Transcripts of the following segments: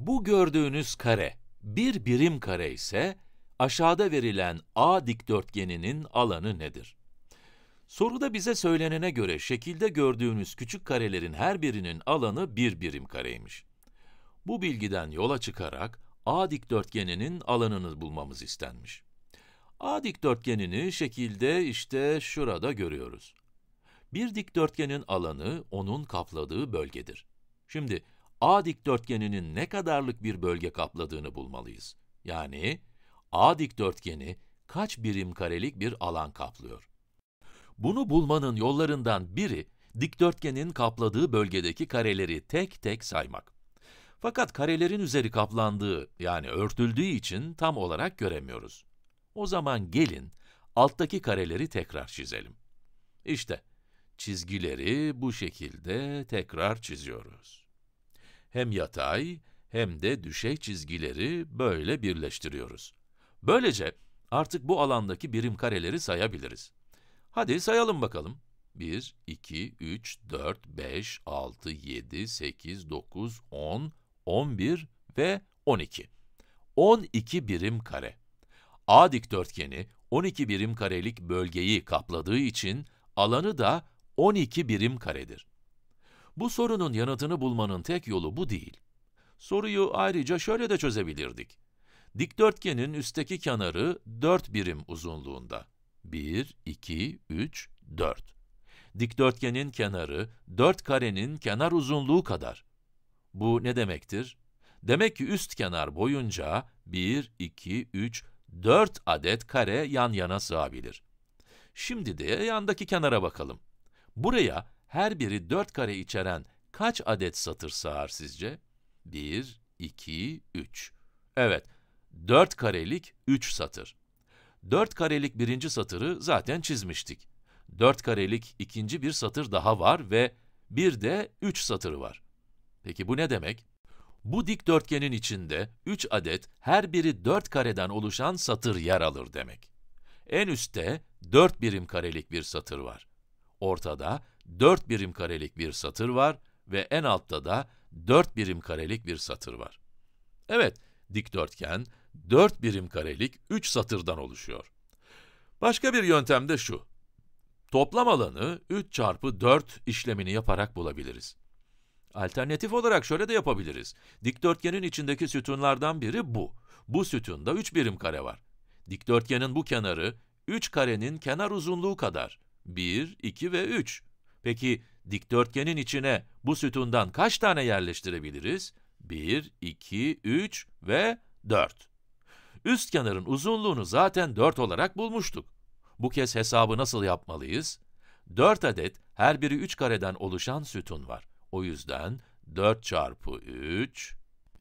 Bu gördüğünüz kare, bir birim kare ise aşağıda verilen A dikdörtgeninin alanı nedir? Soruda bize söylenene göre şekilde gördüğünüz küçük karelerin her birinin alanı bir birim kareymiş. Bu bilgiden yola çıkarak A dikdörtgeninin alanını bulmamız istenmiş. A dikdörtgenini şekilde işte şurada görüyoruz. Bir dikdörtgenin alanı onun kapladığı bölgedir. Şimdi A dikdörtgeninin ne kadarlık bir bölge kapladığını bulmalıyız. Yani A dikdörtgeni kaç birim karelik bir alan kaplıyor? Bunu bulmanın yollarından biri dikdörtgenin kapladığı bölgedeki kareleri tek tek saymak. Fakat karelerin üzeri kaplandığı yani örtüldüğü için tam olarak göremiyoruz. O zaman gelin alttaki kareleri tekrar çizelim. İşte çizgileri bu şekilde tekrar çiziyoruz hem yatay hem de düşey çizgileri böyle birleştiriyoruz. Böylece artık bu alandaki birim kareleri sayabiliriz. Hadi sayalım bakalım. 1, 2, 3, 4, 5, 6, 7, 8, 9, 10, 11 ve 12. 12 birim kare. A dikdörtgeni 12 birim karelik bölgeyi kapladığı için alanı da 12 birim karedir. Bu sorunun yanıtını bulmanın tek yolu bu değil. Soruyu ayrıca şöyle de çözebilirdik. Dikdörtgenin üstteki kenarı 4 birim uzunluğunda. 1, 2, 3, 4. Dikdörtgenin kenarı 4 karenin kenar uzunluğu kadar. Bu ne demektir? Demek ki üst kenar boyunca 1, 2, 3, 4 adet kare yan yana sığabilir. Şimdi de yandaki kenara bakalım. Buraya her biri 4 kare içeren kaç adet satır sığar sizce? 1, 2, 3. Evet, 4 karelik 3 satır. 4 karelik birinci satırı zaten çizmiştik. 4 karelik ikinci bir satır daha var ve bir de 3 satırı var. Peki bu ne demek? Bu dikdörtgenin içinde 3 adet her biri 4 kareden oluşan satır yer alır demek. En üstte 4 birim karelik bir satır var. Ortada 4 birim karelik bir satır var ve en altta da 4 birim karelik bir satır var. Evet, dikdörtgen 4 birim karelik 3 satırdan oluşuyor. Başka bir yöntem de şu. Toplam alanı 3 çarpı 4 işlemini yaparak bulabiliriz. Alternatif olarak şöyle de yapabiliriz. Dikdörtgenin içindeki sütunlardan biri bu. Bu sütunda 3 birim kare var. Dikdörtgenin bu kenarı 3 karenin kenar uzunluğu kadar. 1, 2 ve 3. Peki dikdörtgenin içine bu sütundan kaç tane yerleştirebiliriz? 1, 2, 3 ve 4. Üst kenarın uzunluğunu zaten 4 olarak bulmuştuk. Bu kez hesabı nasıl yapmalıyız? 4 adet her biri 3 kareden oluşan sütun var. O yüzden 4 çarpı 3,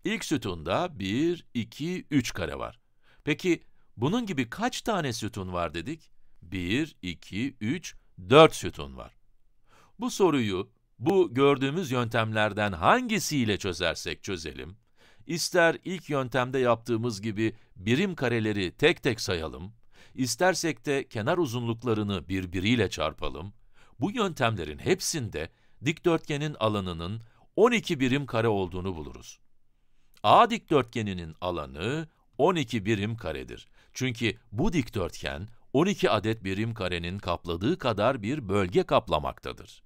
İlk sütunda 1, 2, 3 kare var. Peki bunun gibi kaç tane sütun var dedik? 1, 2, 3, 4 sütun var. Bu soruyu bu gördüğümüz yöntemlerden hangisiyle çözersek çözelim, ister ilk yöntemde yaptığımız gibi birim kareleri tek tek sayalım, istersek de kenar uzunluklarını birbiriyle çarpalım, bu yöntemlerin hepsinde dikdörtgenin alanının 12 birim kare olduğunu buluruz. A dikdörtgeninin alanı 12 birim karedir. Çünkü bu dikdörtgen 12 adet birim karenin kapladığı kadar bir bölge kaplamaktadır.